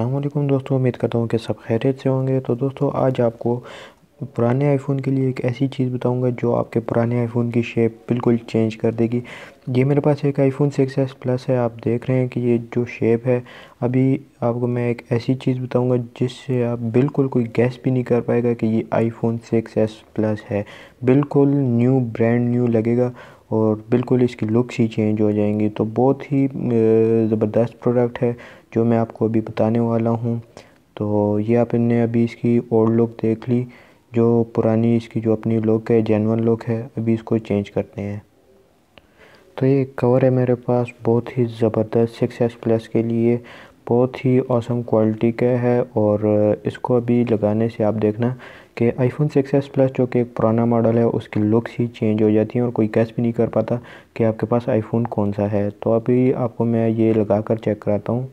अलमैकम दोस्तों उम्मीद करता हूँ कि सब खैरियत से होंगे तो दोस्तों आज आपको पुराने आईफोन के लिए एक ऐसी चीज़ बताऊंगा जो आपके पुराने आईफोन की शेप बिल्कुल चेंज कर देगी ये मेरे पास एक आईफोन सिक्स एस प्लस है आप देख रहे हैं कि ये जो शेप है अभी आपको मैं एक ऐसी चीज़ बताऊंगा जिससे आप बिल्कुल कोई गैस भी नहीं कर पाएगा कि ये आईफोन सिक्स एस प्लस है बिल्कुल न्यू ब्रांड न्यू लगेगा और बिल्कुल इसकी लुक्स ही चेंज हो जाएंगी तो बहुत ही ज़बरदस्त प्रोडक्ट है जो मैं आपको अभी बताने वाला हूँ तो ये आपने अभी इसकी ओल्ड लुक देख ली जो पुरानी इसकी जो अपनी लुक है जेनवन लुक है अभी इसको चेंज करते हैं तो ये कवर है मेरे पास बहुत ही ज़बरदस्त सिक्स एक्स प्लस के लिए बहुत ही औसम क्वालिटी के है और इसको अभी लगाने से आप देखना कि आईफोन सिक्स एस प्लस जो कि एक पुराना मॉडल है उसकी लुक्स ही चेंज हो जाती हैं और कोई कैस भी नहीं कर पाता कि आपके पास आईफोन कौन सा है तो अभी आपको मैं ये लगा कर चेक कराता हूँ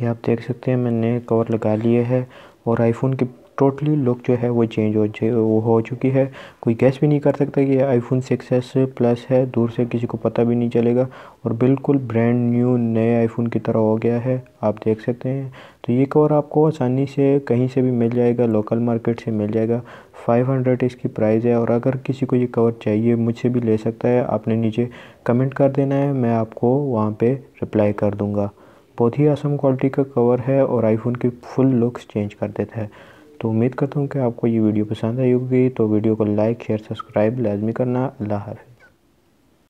ये आप देख सकते हैं मैंने कवर लगा लिए है और आईफोन की टोटली लुक जो है वो चेंज हो वो हो चुकी है कोई गैस भी नहीं कर सकता कि आईफोन सिक्स एस प्लस है दूर से किसी को पता भी नहीं चलेगा और बिल्कुल ब्रांड न्यू नए आईफोन की तरह हो गया है आप देख सकते हैं तो ये कवर आपको आसानी से कहीं से भी मिल जाएगा लोकल मार्केट से मिल जाएगा 500 इसकी प्राइस है और अगर किसी को ये कवर चाहिए मुझसे भी ले सकता है आपने नीचे कमेंट कर देना है मैं आपको वहाँ पर रिप्लाई कर दूँगा बहुत ही आसम क्वालिटी का कवर है और आईफोन की फुल लुक्स चेंज कर देता है तो उम्मीद करता हूँ कि आपको ये वीडियो पसंद आई होगी तो वीडियो को लाइक शेयर सब्सक्राइब लाजमी करना अल्लाह हाफि